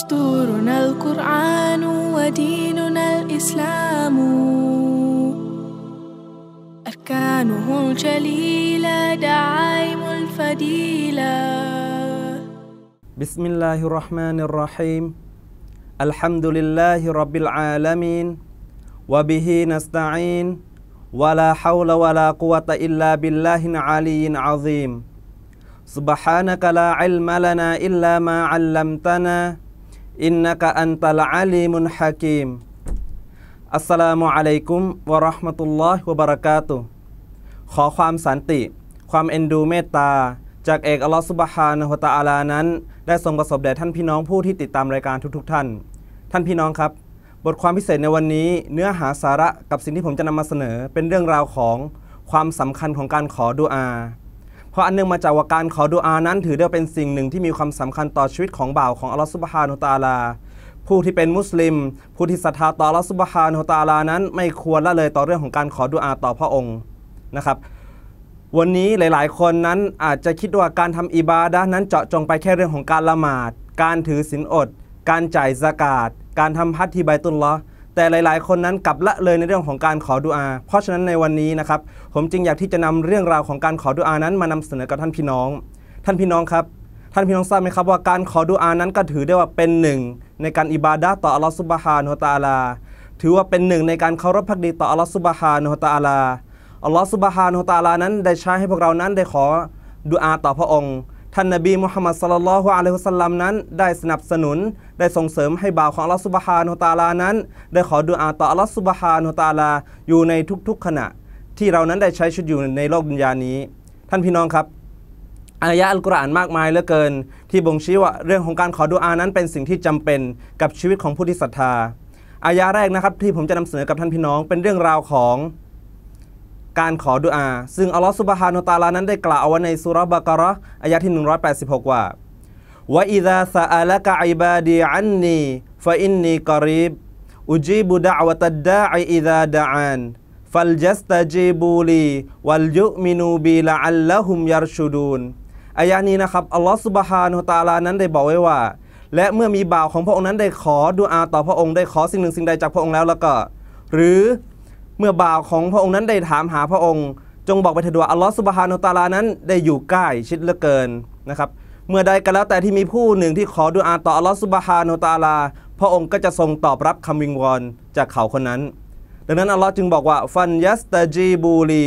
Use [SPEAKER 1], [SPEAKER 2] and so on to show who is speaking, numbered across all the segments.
[SPEAKER 1] دستورنا القرآن وديننا الإسلام أركانه الجليلة دعائم الفديلة بسم الله الرحمن الرحيم الحمد لله رب العالمين وبه نستعين ولا حول ولا قوة إلا بالله العلي العظيم سبحانك لا علم لنا إلا ما علمتنا อินนักอันตละอาลีมุนฮะกิมอัสสลามุอะลัยกุมวะราะห์มะตุลลอฮ์วะบะเราะกาตุขอความสันติ ความเอ็นดูเมตตา จากเอกอัลลอฮ์สุบฮานะฮุตะอาลานั้น ได้ทรงประสบแด่ท่านพี่น้องผู้ที่ติดตามรายการทุก ๆ ท่าน ท่านพี่น้องครับ บทความพิเศษในวันนี้ เนื้อหาสาระกับสิ่งที่ผมจะนำมาเสนอเป็นเรื่องราวของความสำคัญของการขอดุอาเพราะอันนึ่งมาจากว่าการขอดุอานั้นถือได้เป็นสิ่งหนึ่งที่มีความสำคัญต่อชีวิตของบ่าวของอัลลอฮฺสุบฮานุตาลา ผู้ที่เป็นมุสลิม ผู้ที่ศรัทธาต่ออัลลอฮฺสุบฮานุตาลานั้นไม่ควรละเลยต่อเรื่องของการขอดุอาต่อพระองค์นะครับวันนี้หลายๆ คนนั้นอาจจะคิดว่าการทำอิบาดะนั้นเจาะจงไปแค่เรื่องของการละหมาด การถือศีลอด การจ่ายสกาดการทำพัดที่ใบตุลละแต่หลาย ๆ คนนั้นกลับละเลยในเรื่องของการขอดุอาเพราะฉะนั้นในวันนี้นะครับผมจึงอยากที่จะนำเรื่องราวของการขอดุอานั้นมานำเสนอกับท่านพี่น้อง ท่านพี่น้องครับท่านพี่น้องทราบไหมครับว่า การขอดุอานั้นก็ถือได้ว่าเป็นหนึ่งในการอิบาดะต่ออัลลอฮฺสุบฮานุตาลา ถือว่าเป็นหนึ่งในการเคารพภักดีต่ออัลลอฮฺสุบฮานุตาลาอัลลอฮฺสุบฮานุตาลา นั้น ได้ใช้ให้พวกเรานั้นได้ขอดุอาต่อพระองค์ท่านนบีมุฮัมมัดสลลัลฮุอะลัยฮุสัลลัมนั้น ได้สนับสนุน ได้ส่งเสริมให้บ่าวของอัลลอฮฺสุบฮานุตาลานั้น ได้ขอดุอาต่ออัลลอฮฺสุบฮานุตาลาอยู่ในทุกๆขณะ ที่เรานั้นได้ใช้ชุดอยู่ในโลกดุนยานี้ ท่านพี่น้องครับอายะอัลกุรอานมากมายเหลือเกิน ที่บ่งชี้ว่าเรื่องของการขอดุอานั้นเป็นสิ่งที่จำเป็นกับชีวิตของผู้ที่ศรัทธาอายะแรกนะครับที่ผมจะนำเสนอ กับท่านพี่น้องเป็นเรื่องราวของการขอดุอาซึ่งอัลลอฮฺสุบฮานุตาลา นั้นได้กล่าวเอาไว้ในสุรบะการะอายะที่ 186 ว่าว่าอิดะซาอัลกะอิบาดีอันนีฟะอินนีกรีบอุจีบุดะวะตัดดะอิดะดะอันฟัลจัสตจีบูลี วัลยุมินูบีละอัลละฮุมยารชูดูนอายะนี้นะครับอัลลอฮฺสุบฮานุตาลานั้นได้บอกไว้ว่าและเมื่อมีบ่าวของพระองค์นั้นได้ขอดุอาต่อพระองค์ได้ขอสิ่งหนึ่งสิ่งใดจากพระองค์แล้วแล้วก็หรือเมื่อบ่าวของพระองค์นั้นได้ถามหาพระองค์ จงบอกไปเถิดว่าอัลลอฮฺสุบฮานุตาลานั้นได้อยู่ใกล้ชิดเหลือเกินนะครับเมื่อใดก็แล้วแต่ที่มีผู้หนึ่งที่ขอดุอาต่ออัลลอฮฺสุบฮานุตาลาพระองค์ก็จะทรงตอบรับคำวิงวอนจากเขาคนนั้น ดังนั้นอัลลอฮฺจึงบอกว่าฟันยัสตาจีบูลี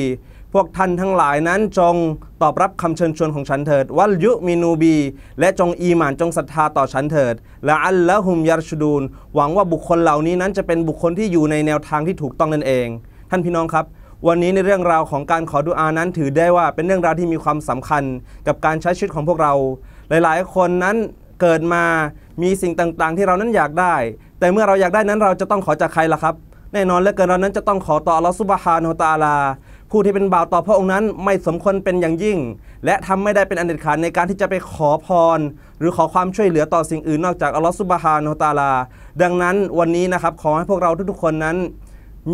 [SPEAKER 1] พวกท่านทั้งหลายนั้นจงตอบรับคำเชิญชวนของฉันเถิดวัลยุมินูบี และจงอีหมานจงศรัทธาต่อฉันเถิดและอัลละหุมยารชดูนหวังว่าบุคคลเหล่านี้นั้นจะเป็นบุคคลที่อยู่ในแนวทางที่ถูกต้องนั่นเอง ท่านพี่น้องครับ วันนี้ในเรื่องราวของการขอดุอานั้นถือได้ว่าเป็นเรื่องราวที่มีความสำคัญ กับการใช้ชีวิตของพวกเรา หลาย ๆ คนนั้นเกิดมามีสิ่งต่าง ๆ ที่เรานั้นอยากได้ แต่เมื่อเราอยากได้นั้นเราจะต้องขอจากใครล่ะครับแน่นอนเละเกินเรา นั้นจะต้องขอต่ออัลลอฮฺซุบฮานุฮตาลาผู้ที่เป็น บ่าวต่อพระองค์นั้นไม่สมควรเป็นอย่างยิ่ง และทำไม่ได้เป็นอันเด็ดขาดในการที่จะไปขอพร หรือ ขอ ความช่วยเหลือต่อสิ่งอื่นนอกจากอัลลอฮฺสุบฮานาตาลา ดังนั้นวันนี้นะครับขอให้พวกเราทุก ๆ คนนั้น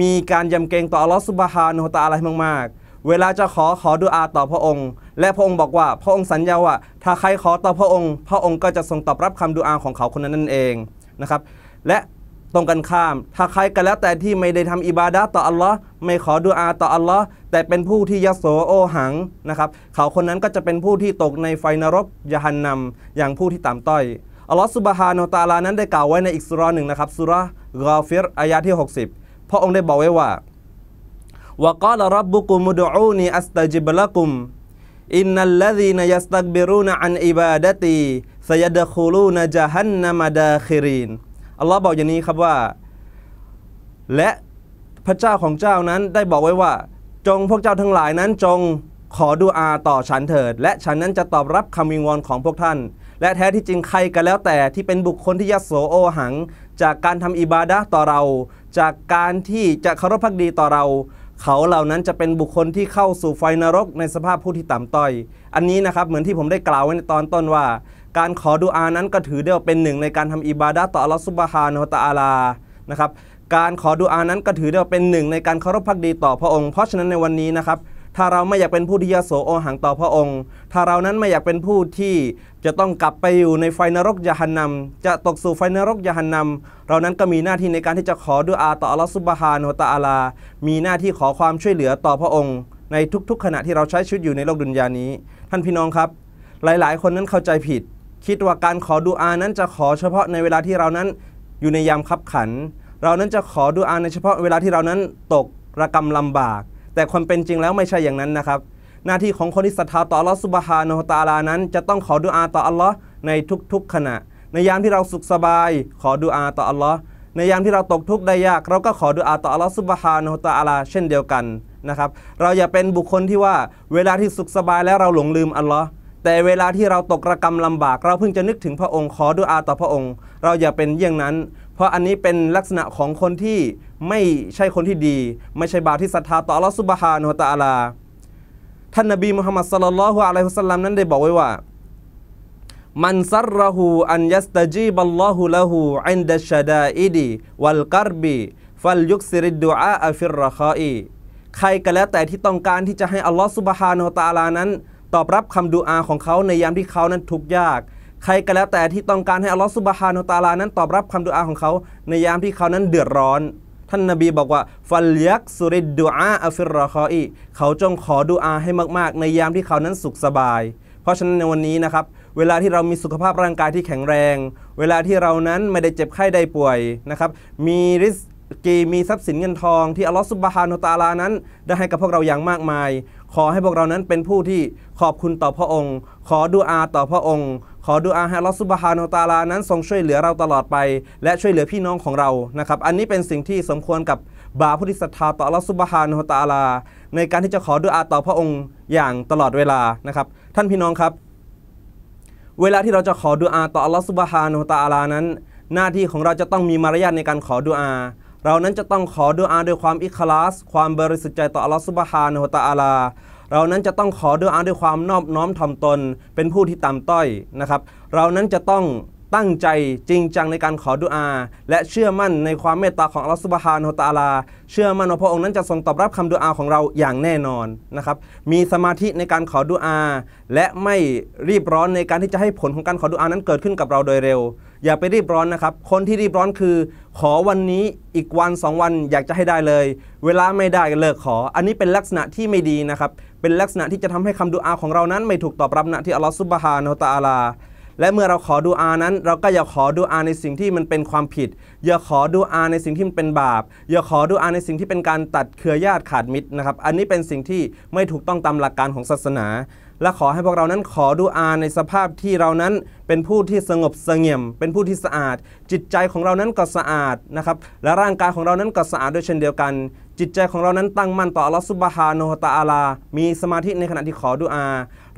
[SPEAKER 1] มีการยำเกรงต่ออัลลอฮฺสุบฮานาตาลาให้มากๆ เวลาจะขอขอดุอาต่อพระองค์ และพระองค์บอกว่าพระองค์สัญญาว่า ถ้าใครขอต่อพระองค์ พระองค์ก็จะทรงตอบรับคำดุอาของเขาคนนั้นนั่นเองนะครับ และตรงกันข้าม ถ้าใครก็แล้ว แต่ที่ไม่ได้ทำอิบาดะต่ออัลลอฮ์ไม่ขอดุอาต่ออัลลอฮ์แต่เป็นผู้ที่ยโสโอหังนะครับเขาคนนั้นก็จะเป็นผู้ที่ตกในไฟนรกยะันนำอย่างผู้ที่ตามต้อยอัลลอฮ์สุบฮานอตาลานั้นได้กล่าวไว้ในอีกสุรหนึ่งนะครับสุรกอฟิรอายะที่60พระองค์ได้บอกไว้ว่าวากาลรับบุกุมุดอูนีอัสตจิบละกุมอินนัลลซีนยัสตักบิรูนอันอิบาดตีสยดคูลูนจฮันนามดาคิรินอัลลอฮ์บอกอย่างนี้ครับว่า และพระเจ้าของเจ้านั้นได้บอกไว้ว่าจงพวกเจ้าทั้งหลายนั้นจงขอดูอาต่อฉันเถิด และฉันนั้นจะตอบรับคำวิงวอนของพวกท่าน และแท้ที่จริงใครก็แล้วแต่ที่เป็นบุคคลที่ยโสโอหัง จากการทำอิบาดะต่อเรา จากการที่จะเคารพพักดีต่อเรา เขาเหล่านั้นจะเป็นบุคคลที่เข้าสู่ไฟนรกในสภาพผู้ที่ต่ำต้อยอันนี้นะครับเหมือนที่ผมได้กล่าวไว้ในตอนต้นว่าการขอดุอานั้นก็ถือได้ว่าเป็นหนึ่งในการทำอิบาดะต่ออัลลอฮฺซุบฮานะฮฺตะอาลานะครับการขอดุอานั้นก็ถือได้ว่าเป็นหนึ่ง ในการเคารพพักดีต่อพระองค์เพราะฉะนั้นในวันนี้นะครับถ้าเราไม่อยากเป็นผู้ที่ยโสโอหังต่อพระองค์ ถ้าเรานั้นไม่อยากเป็นผู้ที่จะต้องกลับไปอยู่ใน ไฟนรกยะฮันนำจะตกสู่ไฟนรกยะฮันนำเรานั้นก็มีหน้าที่ในการที่จะขอดุอาต่ออัลลอฮฺซุบฮานะฮฺตะอาลา มีหน้าที่ขอความช่วยเหลือต่อพระองค์ ในทุก ๆขณะที่เราใช้ชีวิตอยู่ในโลกดุนยานี้ ท่านพี่น้องครับ หลายๆ คนนั้นเข้าใจผิดคิดว่าการขอดุอานั้นจะขอเฉพาะในเวลาที่เรานั้นอยู่ในยามคับขัน เรานั้นจะขอดุอาในเฉพาะเวลาที่เรานั้นตกระกำลำบาก แต่ความเป็นจริงแล้วไม่ใช่อย่างนั้นนะครับ หน้าที่ของคนที่ศรัทธาต่ออัลลอฮ์สุบฮานะฮตาลานั้นจะต้องขอดุอาต่ออัลลอฮ์ในทุกๆขณะ ในยามที่เราสุขสบาย ขอดุอาต่ออัลลอฮ์ในยามที่เราตกทุกข์ได้ยากเราก็ขอดุอาต่ออัลลอฮ์สุบฮานะฮตาลา เช่นเดียวกันนะครับเราอย่าเป็นบุคคลที่ว่าเวลาที่สุขสบายแล้วเราหลงลืมอัลลอฮ์แต่เวลาที่เราตกระกรรมลำบากเราเพิ่งจะนึกถึงพระองค์ขอดุอาต่อพระองค์ เราอย่าเป็นเยี่ยงนั้น เพราะอันนี้เป็นลักษณะของคนที่ไม่ใช่คนที่ดี ไม่ใช่บาปที่ศรัทธาต่ออัลลอฮฺสุบฮานุตะอาลาท่านนบีมุฮัมมัดสลลัลฮุอะลัยฮุสลามนั้นได้บอกไว้ว่ามันซัรหูอันยัสตจีบัลลอฮุละหูอินดัชดาอิดีวัลกัรบีฟัลยุกซิริดดุอาฟิรรคาอีใครก็แล้วแต่ที่ต้องการที่จะให้อัลลอฮฺสุบฮานุตะอาลานั้นตอบรับคำดูอาของเขาในยามที่เขานั้นทุกข์ยาก ใครก็แล้วแต่ที่ต้องการให้อัลลอฮฺสุบฮานุตาลานั้นตอบรับคำดูอาของเขาในยามที่เขานั้นเดือดร้อน ท่านนาบีบอกว่าฟัลยักสุริดดูอาอัฟิรรอคออีเขาจงขอดูอาให้มากๆ ในยามที่เขานั้นสุขสบาย เพราะฉะนั้นในวันนี้นะครับเวลาที่เรามีสุขภาพร่างกายที่แข็งแรง เวลาที่เรานั้นไม่ได้เจ็บไข้ได้ป่วยนะครับ มีริสกีมีทรัพย์สินเงินทองที่อัลลอฮฺสุบฮานุตาลานั้นได้ให้กับพวกเราอย่างมากมายขอให้พวกเรานั้นเป็นผู้ที่ขอบคุณต่อพระองค์ ขอดูอาต่อพระองค์ ขอดูอาให้ลอสุบฮานอตาลานั้นทรงช่วยเหลือเราตลอดไป และช่วยเหลือพี่น้องของเรา นะครับ อันนี้เป็นสิ่งที่สมควรกับบาพ้ทีิศรัทธาต่อลอสุบฮานอตาลาในการที่จะขอดูอาต่อพระองค์อย่างตลอดเวลานะครับท่านพี่น้องครับ เวลาที่เราจะขอดูอาต่อลอสุบฮานอตาลานั้น หน้าที่ของเราจะต้องมีมารยาทในการขอดูอาเรานั้นจะต้องขอดุอาด้วยความอิคลาส ความบริสุทธิ์ใจต่ออัลลอฮฺสุบฮานะฮุตะอาลาเรานั้นจะต้องขอดุอาด้วยความนอบน้อมถ่อมตน เป็นผู้ที่ต่ำต้อยนะครับ เรานั้นจะต้องตั้งใจจริงจังในการขอดุอา และเชื่อมั่นในความเมตตาของอัลลอฮฺสุบฮานะตาลา เชื่อมั่นว่าพระองค์นั้นจะทรงตอบรับคำดุอาของเราอย่างแน่นอนนะครับ มีสมาธิในการขอดุอา และไม่รีบร้อนในการที่จะให้ผลของการขอดุอานั้นเกิดขึ้นกับเราโดยเร็ว อย่าไปรีบร้อนนะครับ คนที่รีบร้อนคือ ขอวันนี้อีกวันสองวันอยากจะให้ได้เลย เวลาไม่ได้เลิกขอ อันนี้เป็นลักษณะที่ไม่ดีนะครับ เป็นลักษณะที่จะทำให้คำดุอาของเรานั้น ไม่ถูกตอบรับณที่อัลลอฮฺสุบฮานะตาลาและเมื่อเราขอดูอานั้น เราก็อย่าขอดูอาในสิ่งที่มันเป็นความผิด อย่าขอดูอาในสิ่งที่มันเป็นบาปอย่าขอดูอาในสิ่งที่เป็นการตัดเครือญาติขาดมิตรนะครับอันนี้เป็นสิ่งที่ไม่ถูกต้องตามหลักการของศาสนา และขอให้พวกเรานั้นขอดูอาในสภาพที่เรานั้นเป็นผู้ที่สงบสงเงี่ยม เป็นผู้ที่สะอาด จิตใจของเรานั้นก็สะอาดนะครับและร่างกายของเรานั้นก็สะอาดด้วยเช่นเดียวกัน จิตใจของเรานั้นตั้งมั่นต่ออัลลอฮฺซุบฮานะฮฺตะอาลา มีสมาธิในขณะที่ขอดูอา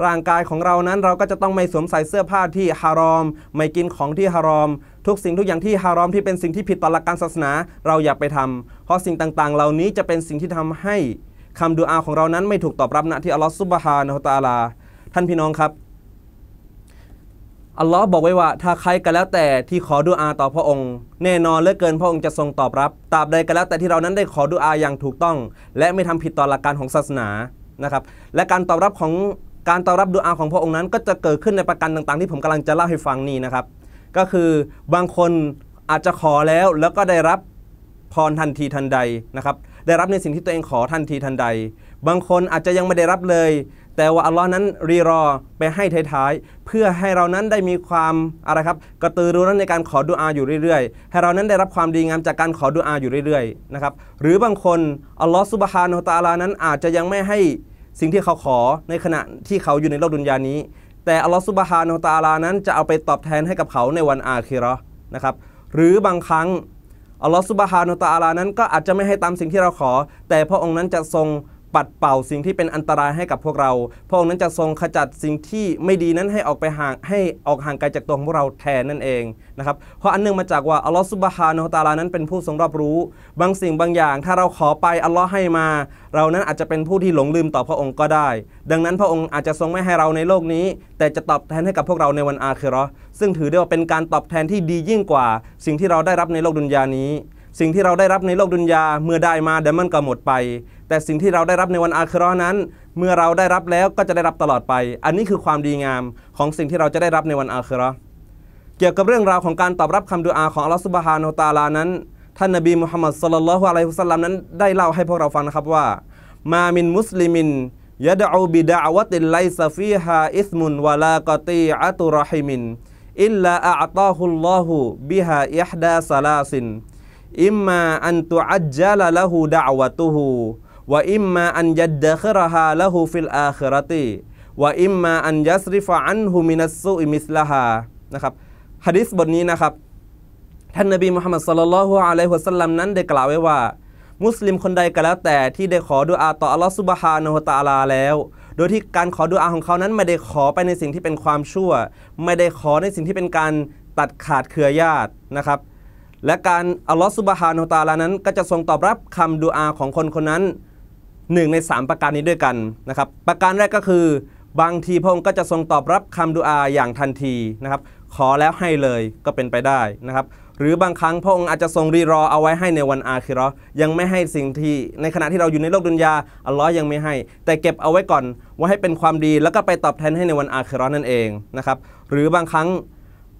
[SPEAKER 1] ร่างกายของเรานั้นเราก็จะต้องไม่สวมใส่เสื้อผ้าที่ฮารอมไม่กินของที่ฮารอม ทุกสิ่งทุกอย่างที่ฮารอมที่เป็นสิ่งที่ผิดต่อหลักการศาสนา เราอย่าไปทำ เพราะสิ่งต่างๆ เหล่านี้จะเป็นสิ่งที่ทำให้คำดูอาของเรานั้นไม่ถูกตอบรับณที่อัลลอฮฺซุบฮานะฮฺตาลาท่านพี่น้องครับ อัลลอฮ์บอกไว้ว่า ถ้าใครก็แล้วแต่ที่ขอดูอาต่อพระองค์ แน่นอนเลือเกินพระองค์จะทรงตอบรับตราบใดก็แล้วแต่ที่เรานั้นได้ขอดูอาอย่างถูกต้อง และไม่ทำผิดต่อหลักการของศาสนานะครับ และการตอบรับของการตอบรับดูอาของพระองค์นั้น ก็จะเกิดขึ้นในประการต่างๆ ที่ผมกำลังจะเล่าให้ฟังนี่นะครับก็คือบางคนอาจจะขอแล้วแล้วก็ได้รับพรทันทีทันใดนะครับได้รับในสิ่งที่ตัวเองขอทันทีทันใด บางคนอาจจะยังไม่ได้รับเลย แต่ว่าอัลลอฮ์นั้นรีรอไปให้ท้ายๆเพื่อให้เรานั้นได้มีความอะไรครับกระตือรือร้นในการขอดุอาอยู่เรื่อยๆ ให้เรานั้นได้รับความดีงามจากการขอดุอาอยู่เรื่อยๆนะครับ หรือบางคนอัลลอฮ์สุบฮานุตาลานั้นอาจจะยังไม่ให้สิ่งที่เขาขอในขณะที่เขาอยู่ในโลกดุนยานี้ แต่อัลลอฮฺสุบฮานาตาลานั้นจะเอาไปตอบแทนให้กับเขาในวันอาคิรอนะครับหรือบางครั้งอัลลอฮฺสุบฮานาตาลานั้นก็อาจจะไม่ให้ตามสิ่งที่เราขอ แต่พระองค์นั้นจะทรงปัดเป่าสิ่งที่เป็นอันตรายให้กับพวกเรา พระองค์นั้นจะทรงขจัดสิ่งที่ไม่ดีนั้นให้ออกไปห่างให้ออกห่างไกลจากตัวของพวกเราแทนนั่นเองนะครับ เพราะอันนึ่งมาจากว่าอัลลอฮฺสุบฮานะฮฺตาลานั้น เป็นผู้ทรงรอบรู้ บางสิ่งบางอย่างถ้าเราขอไปอัลลอฮ์ให้มา เรานั้นอาจจะเป็นผู้ที่หลงลืมต่อพระองค์ก็ได้ ดังนั้นพระองค์อาจจะทรงไม่ให้เราในโลกนี้ แต่จะตอบแทนให้กับพวกเราในวันอาคิรอซึ่งถือได้ว่าเป็นการตอบแทนที่ดียิ่งกว่า สิ่งที่เราได้รับในโลกดุนยานี้ สิ่งที่เราได้รับในโลกดุนยา เมื่อได้มาเดี๋ยวมันก็หมดไปแต่สิ่งที่เราได้รับในวันอาครานั้น เมื่อเราได้รับแล้วก็จะได้รับตลอดไป อันนี้คือความดีงามของสิ่งที่เราจะได้รับในวันอาคราเกี่ยวกับเรื่องราวของการตอบรับคำดูอาของอัลลอฮฺสุบฮานาตาลานั้นท่านนบีมุฮัมมัดสุลลัลฮุอะลัยฮุสลามนั้นได้เล่าให้พวกเราฟังนะครับว่ามามินมุสลิมินยะดอูบิดะวะติไลซฟีฮาอิสมุนวะลากตีอัตุรฮิมินอิลลาอัตาฮุลลอฮุบิฮาอิฮดาซาลาซินอิมมาอันตุอัจจาละละฮูดะวะตุฮูว่าอิมมาอันยัดดะคราฮาละหูฟิลอาคราตีว่าอิมมาอันยัสริฟะอันหูมินัสซูอิมิสลาฮานะครับฮะดิษบทนี้นะครับท่านนบีมุฮัมมัดสุลลัลฮุอะลัยฮุสัลลัมนั้นได้กล่าวไว้ว่า มุสลิมคนใดก็แล้วแต่ ที่ได้ขอดุอาต่ออัลลอฮฺสุบฮานะฮุตาลาแล้ว โดยที่การขอดุอาของเขานั้น ไม่ได้ขอไปในสิ่งที่เป็นความชั่ว ไม่ได้ขอในสิ่งที่เป็นการตัดขาดเครือญาตินะครับและการอัลลอฮฺสุบฮานะฮุตาลานั้นก็จะทรงตอบรับคำดุอาของคนคนนั้น1ใน 3 ประการนี้ด้วยกัน นะครับ ประการแรกก็คือ บางทีพระองค์ก็จะทรงตอบรับคำดูอาอย่างทันทีนะครับขอแล้วให้เลยก็เป็นไปได้นะครับหรือบางครั้ง พระองค์อาจจะทรงรีรอเอาไว้ให้ในวันอาคิรอยังไม่ให้สิ่งที่ในขณะที่เราอยู่ในโลกดุนยาอัลลอฮ์ยังไม่ให้ แต่เก็บเอาไว้ก่อน ว่าให้เป็นความดีแล้วก็ไปตอบแทนให้ในวันอาคิรอนั่นเองนะครับหรือบางครั้ง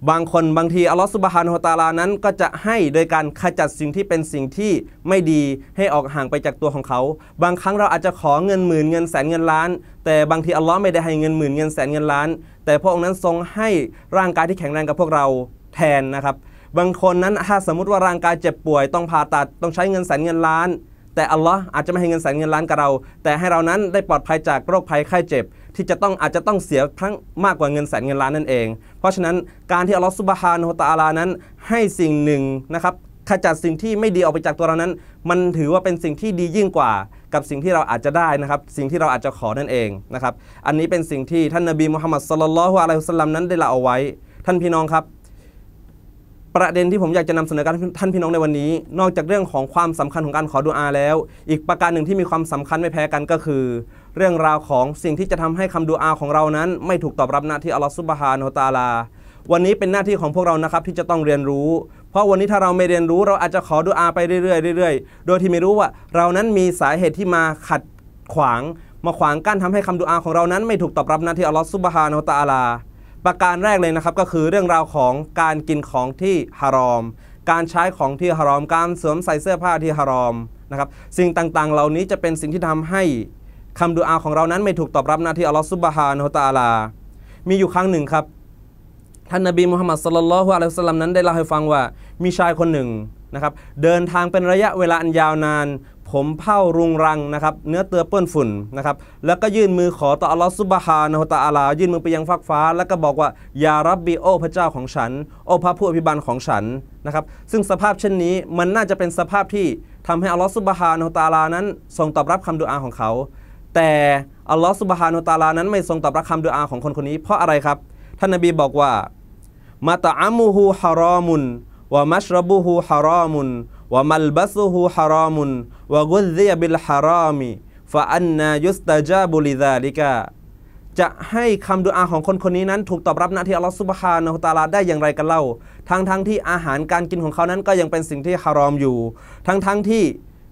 [SPEAKER 1] บางคนบางทีอัลลอฮฺสุบฮานุฮตาลานั้นก็จะให้โดยการขจัดสิ่งที่เป็นสิ่งที่ไม่ดีให้ออกห่างไปจากตัวของเขา บางครั้งเราอาจจะขอเงินหมื่นเงินแสนเงินล้านแต่บางทีอัลลอฮฺไม่ได้ให้เงินหมื่นเงินแสนเงินล้าน แต่พระองค์นั้นทรงให้ร่างกายที่แข็งแรงกับพวกเราแทนนะครับบางคนนั้นถ้าสมมติว่าร่างกายเจ็บป่วยต้องผ่าตัดต้องใช้เงินแสนเงินล้าน แต่อัลลอฮ์อาจจะไม่ให้เงินแสนเงินล้านกับเรา แต่ให้เรานั้นได้ปลอดภัยจากโรคภัยไข้เจ็บที่จะต้องอาจจะต้องเสียทั้งมากกว่าเงินแสนเงินล้านนั่นเอง เพราะฉะนั้นการที่อัลลอฮฺสุบฮานุตะอาลานั้น ให้สิ่งหนึ่งนะครับ ขจัดสิ่งที่ไม่ดีออกไปจากตัวเรานั้น มันถือว่าเป็นสิ่งที่ดียิ่งกว่า กับสิ่งที่เราอาจจะได้นะครับ สิ่งที่เราอาจจะขอนั่นเองนะครับอันนี้เป็นสิ่งที่ท่านนบีมุฮัมมัดสุลลัลฮุอะลัยฮุสลามนั้น ได้ละเอาไว้ ท่านพี่น้องครับ ประเด็นที่ผมอยากจะนำเสนอการท่านพี่น้องในวันนี้ นอกจากเรื่องของความสำคัญของการขอดุอาแล้ว อีกประการหนึ่งที่มีความสำคัญไม่แพ้กันก็คือเรื่องราวของสิ่งที่จะทำให้คำดูอาของเรานั้น ไม่ถูกตอบรับหน้าที่อัลลอฮฺสุบฮานฺตาลา วันนี้เป็นหน้าที่ของพวกเรานะครับ ที่จะต้องเรียนรู้ เพราะวันนี้ถ้าเราไม่เรียนรู้ เราอาจจะขอดูอาไปเรื่อยๆเรื่อยๆ โดยที่ไม่รู้ว่าเรานั้นมีสาเหตุที่มาขัดขวางมาขวางกั้นทำให้คำดูอาของเรานั้น ไม่ถูกตอบรับหน้าที่อัลลอฮฺสุบฮานฺตาลา ประการแรกเลยนะครับก็คือเรื่องราวของการกินของที่ฮารอม การใช้ของที่ฮารอม การสวมใส่เสื้อผ้าที่ฮารอมนะครับ สิ่งต่างๆ เหล่านี้จะเป็นสิ่งที่ทำให้คำดูอาของเรานั้นไม่ถูกตอบรับหน้าที่อัลลอฮฺซุบฮานะฮุตาลา มีอยู่ครั้งหนึ่งครับ ท่านนบีมุฮัมมัดสลลัลลอฮุอะลัยฮิสลัมนั้นได้เล่าให้ฟังว่า มีชายคนหนึ่งนะครับเดินทางเป็นระยะเวลาอันยาวนาน ผมเผ่ารุงรังนะครับเนื้อเตือเปื้อนฝุ่นนะครับแล้วก็ยื่นมือขอต่ออัลลอฮฺซุบฮานะฮุตาลา ยื่นมือไปยังฟากฟ้า แล้วก็บอกว่ายารับบีโอพระเจ้าของฉัน โอพระผู้อภิบาลของฉันนะครับซึ่งสภาพเช่นนี้มันน่าจะเป็นสภาพที่ทำให้อัลลอฮฺซุบฮานะฮตาลานั้นทรงตอบรับคำดุอาของเขาแต่ อัลลอฮฺสุบฮานุตาลานั้นไม่ทรงตอบรับคำดูอาของคนคนนี้เพราะอะไรครับท่านนบีบอกว่ามาตาอามูฮูฮารอมุนวามัชรบูฮูฮารอมุนวามัลบัซฮูฮารอมุนวากุลเยบิลฮารอมิฟาอันนายุสตาจาบุลิซาลิกะจะให้คำดูอาของคนคนนี้นั้น ถูกตอบรับณที่อัลลอฮฺสุบฮานุตาลาได้อย่างไรกันเล่าทั้งทั้งที่อาหารการกินของเขานั้นก็ยังเป็นสิ่งที่ฮารอมอยู่ ทั้งทั้งที่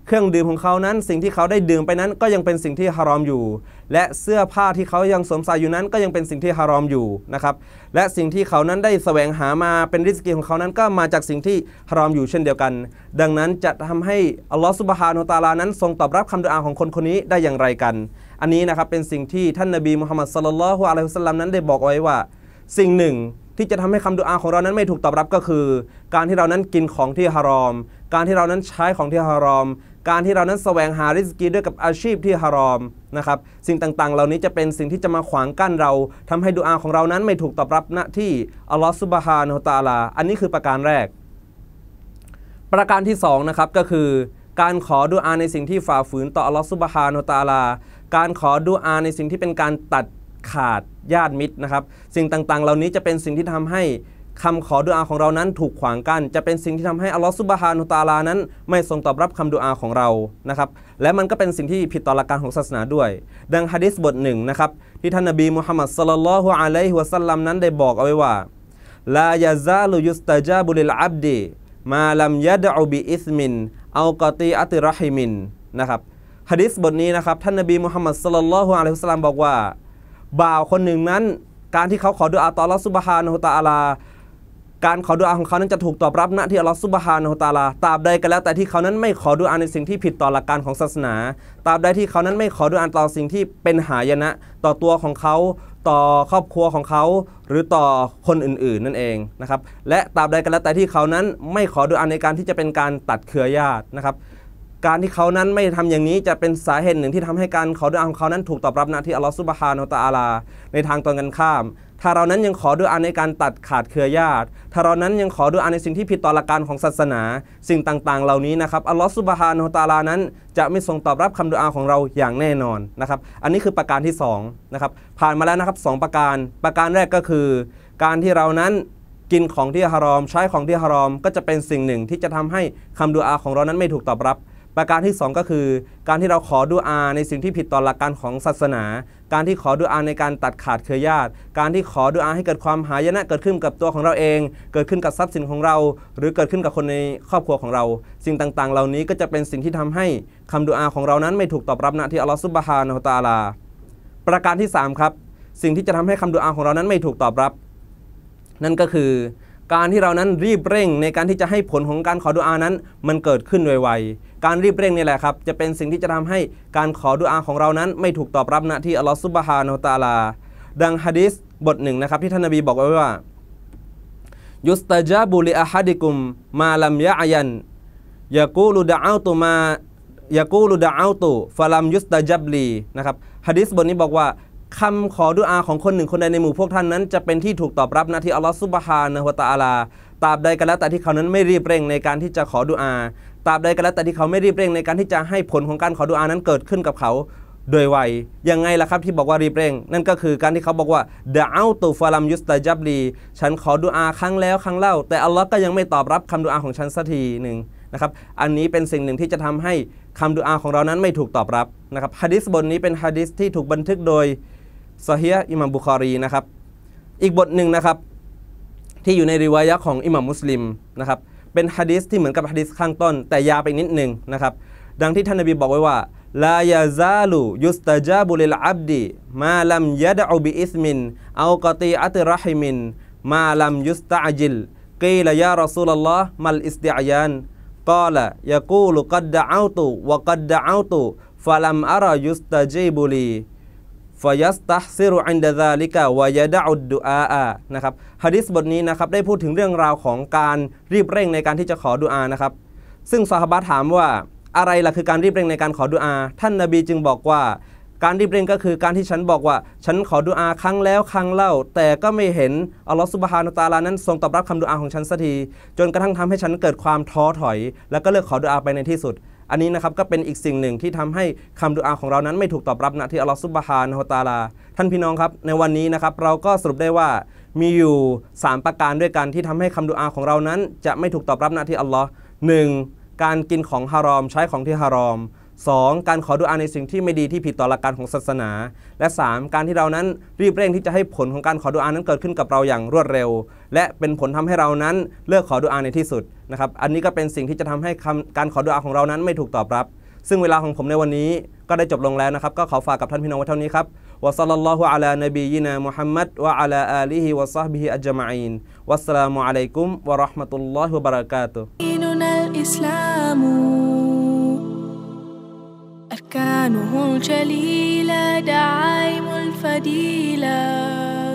[SPEAKER 1] เครื่องดื่มของเขานั้นสิ่งที่เขาได้ดื่มไปนั้นก็ยังเป็นสิ่งที่ฮารอมอยู่ และเสื้อผ้าที่เขายังสวมใส่อยู่นั้น ก็ยังเป็นสิ่งที่ฮารอมอยู่นะครับและสิ่งที่เขานั้นได้แสวงหามาเป็นริสกีของเขานั้นก็มาจากสิ่งที่ฮารอมอยู่เช่นเดียวกัน ดังนั้นจะทำให้อัลลอฮฺสุบฮานุตาลานั้นทรงตอบรับคำดุอาของคนคนนี้ได้อย่างไรกัน อันนี้นะครับเป็นสิ่งที่ท่านนบีมุฮัมมัดสลลัลฮุอะลัยฮุสลามนั้นได้บอกไว้ว่าสิ่งหนึ่งที่จะทำให้คำดูอาของเรานั้นไม่ถูกตอบรับก็คือ การที่เรานั้นกินของที่ฮารอม การที่เรานั้นใช้ของที่ฮารอมการที่เรานั้นแสวงหาริสกีด้วยกับอาชีพที่ฮารอมนะครับสิ่งต่างๆ เหล่านี้จะเป็นสิ่งที่จะมาขวางกั้นเรา ทำให้ดูอาของเรานั้นไม่ถูกตอบรับณที่อัลลอฮฺสุบฮานะฮุตาลาอันนี้คือประการแรก ประการที่2นะครับก็คือการขอดูอาในสิ่งที่ฝ่าฝืนต่ออัลลอฮฺสุบฮานะฮุตาลาการขอดูอาในสิ่งที่เป็นการตัดขาดญาติมิตรนะครับสิ่งต่างๆ เหล่านี้จะเป็นสิ่งที่ทำให้คำขอดุอาของเรานั้นถูกขวางกัน้นจะเป็นสิ่งที่ทำให้อัลลอฮฺซุบฮานุตาลานั้นไม่ทรงตอบรับคำดุอาของเรานะครับและมันก็เป็นสิ่งที่ผิดต่อหลักการของศาสนาด้วยดังฮะดิษบทหนึ่งนะครับที่ท่านนบีมุฮัมมัดสลลัลลอฮุอะลัยฮิวะสัลลัมนั้นได้บอกเอาไว้ว่าลายาซาลุยุสตาจาบุลิลอับดีมาลัมยะดอบิอิสมินเอากอตีอัติรหิมินนะครับฮะดิษบทนี้นะครับท่านนบีมุฮัมมัดสลลัลลอฮุอะลัยฮิวะสัลลัมบอกว่าบ่าวคนหนึ่งนั้นการที่เขาขอดุอาต่อลอสุบฮานุตาลาการขอดุอาของเขานั้นจะถูกตอบรับณที่อัลลอฮฺซุบฮานะฮุตาลาตราบใดก็แล้วแต่ที่เขานั้นไม่ขอดุอาในสิ่งที่ผิดต่อหลักการของศาสนาตราบใดที่เขานั้นไม่ขอดุอาต่อสิ่งที่เป็นหายนะต่อตัวของเขา ต่อครอบครัวของเขา หรือต่อคนอื่น ๆ นั่นเองนะครับ และตราบใดก็แล้วแต่ที่เขานั้นไม่ขอดุอาในการที่จะเป็นการตัดเครือญาตินะครับการที่เขานั้นไม่ทำอย่างนี้จะเป็นสาเหตุหนึ่งที่ทำให้การขอดุอาของเขานั้นถูกตอบรับนะที่อัลลอฮฺสุบฮานาตะอาลาในทางตรงกันข้าม ถ้าเรานั้นยังขอดุอาในการตัดขาดเครือญาติ ถ้าเรานั้นยังขอดุอาในสิ่งที่ผิดต่อหลักการของศาสนา สิ่งต่าง ๆ เหล่านี้นะครับ อัลลอฮฺสุบฮานาตะอาลานั้น จะไม่ทรงตอบรับคำดุอาของเราอย่างแน่นอนนะครับ อันนี้คือประการที่2นะครับ ผ่านมาแล้วนะครับ 2 ประการ ประการแรกก็คือ การที่เรานั้นกินของที่ฮารอมใช้ของที่ฮารอมก็จะเป็นสิ่งหนึ่งที่จะทำให้คำดุอาของเรานั้นไม่ถูกตอบรับประการที่ 2 ก็คือ การที่เราขอดูอาในสิ่งที่ผิดต่อหลักการของศาสนา การที่ขอดูอาในการตัดขาดเครือญาติ การที่ขอดูอาให้เกิดความหายนะเกิดขึ้นกับตัวของเราเอง เกิดขึ้นกับทรัพย์สินของเรา หรือเกิดขึ้นกับคนในครอบครัวของเรา สิ่งต่างๆ เหล่านี้ก็จะเป็นสิ่งที่ทำให้คำดูอาของเรานั้น ไม่ถูกตอบรับณที่อัลลอฮฺซุบฮานะฮุตาลาประการที่ 3 ครับ สิ่งที่จะทำให้คำดูอาของเรานั้นไม่ถูกตอบรับ นั่นก็คือการที่เรานั้นรีบเร่งในการที่จะให้ผลของการขอดุอานั้นมันเกิดขึ้นไวๆ การรีบเร่งนี่แหละครับจะเป็นสิ่งที่จะทำให้การขอดุอาของเรานั้น ไม่ถูกตอบรับณ ที่อัลลอฮฺซุบฮานะตาลา ดังฮะดิษบทหนึ่งนะครับที่ท่านนบีบอกไว้ว่า ยุสตาจาบุลีอาฮัดิกุมมาลัมยะอายันยากูลุดะอลตุมายากูลุดะอลตุฟะลัมยุสตาจับลีนะครับฮะดิษบทนี้บอกว่าคำขอดุอาของคนหนึ่งคนใดในหมู่พวกท่านนั้น จะเป็นที่ถูกตอบรับนะที่อัลลอฮฺซุบฮานะฮุตะอาลาตราบใดก็แล้วแต่ที่เขานั้นไม่รีบเร่งในการที่จะขอดุอาตราบใดก็แล้วแต่ที่เขาไม่รีบเร่งในการที่จะให้ผลของการขอดุอานั้นเกิดขึ้นกับเขา โดยไว ยังไงล่ะครับที่บอกว่ารีบเร่ง นั่นก็คือการที่เขาบอกว่าเดาเอาตูฟารัมยุสตาจับลีฉันขอดุอาครั้งแล้วครั้งเล่า แต่อัลลอฮ์ก็ยังไม่ตอบรับคำดุอาของฉันสักทีหนึ่งนะครับ อันนี้เป็นสิ่งหนึ่งที่จะทำให้คำดุอาของเรานั้นไม่ถูกตอบรับนะครับฮะดิษบทนี้เป็นฮะดิษที่ถูกบันทึกโดยซาฮีอิมามบุคอรีนะครับอีกบทหนึ่งนะครับที่อยู่ในรีวายะของอิมามมุสลิมนะครับเป็นฮะดิษที่เหมือนกับฮะดิษข้างต้นแต่ยาไปนิดหนึ่งนะครับดังที่ท่านนบีบอกไว้ว่าลายาซาลูยุสตาจาบุลิลอับดีมาลัมยะดอบิอิสมินเอากตีอัตรฮิมิน มาลัมยุสตาจิลกีลยารอซูลลอฮ์มัลอิสติอายานกาละยะกูลกัดดะอัตุวกัดดะอัตุฟะลัมอารายุสตาจีบุลีฟยัสตัซิรุอินดาซาลิกะวายดาอุดดูอานะครับฮะดิษบทนี้นะครับได้พูดถึงเรื่องราวของการรีบเร่งในการที่จะขอดุอานะครับซึ่งซาฮาบะถามว่าอะไรล่ะคือการรีบเร่งในการขอดุอา ท่านนาบีจึงบอกว่า การรีบเร่งก็คือการที่ฉันบอกว่าฉันขอดุอาครั้งแล้วครั้งเล่า แต่ก็ไม่เห็นอัลลอฮฺสุบฮานุตาลานั้นทรงตอบรับคำดุอาของฉันสักที จนกระทั่งทำให้ฉันเกิดความท้อถอย แล้วก็เลิกขอดุอาไปในที่สุดอันนี้นะครับก็เป็นอีกสิ่งหนึ่งที่ทำให้คำดูอาของเรานั้นไม่ถูก ตอบรับนะที่อัลลอฮฺซุบฮานะฮฺตาลา ท่านพี่น้องครับในวันนี้นะครับเราก็สรุปได้ว่ามีอยู่ 3 ประการด้วยกันที่ทำให้คำดูอาของเรานั้น จะไม่ถูกตอบรับนะที่อัลลอฮ์หนึ่ง การกินของฮารอมใช้ของที่ฮารอม 2. การขอดุอาในสิ่งที่ไม่ดีที่ผิดต่อหลักการของศาสนา และ 3. การที่เรานั้นรีบเร่งที่จะให้ผลของการขอดุอานั้นเกิดขึ้นกับเราอย่างรวดเร็ว และเป็นผลทำให้เรานั้นเลิกขอดุอาในที่สุดนะครับอันนี้ก็เป็นสิ่งที่จะทำให้การขอดุอาของเรานั้นไม่ถูกตอบ รับ ซึ่งเวลาของผมในวันนี้ก็ได้จบลงแล้วนะครับก็ขอฝากกับท่านพี่น้องไว้เท่านี้ครับวะซัลลัลลอฮุอะลานบียินามุฮัมมัด วะอะลาอาลีฮิวะซอฮบิฮิอัจมะอีนวัสสลามุอะลัยกุม วะเราะห์มะตุลลอฮิวะบะเราะกาตุฮ์ أركانه الجليلة دعائم الفديلة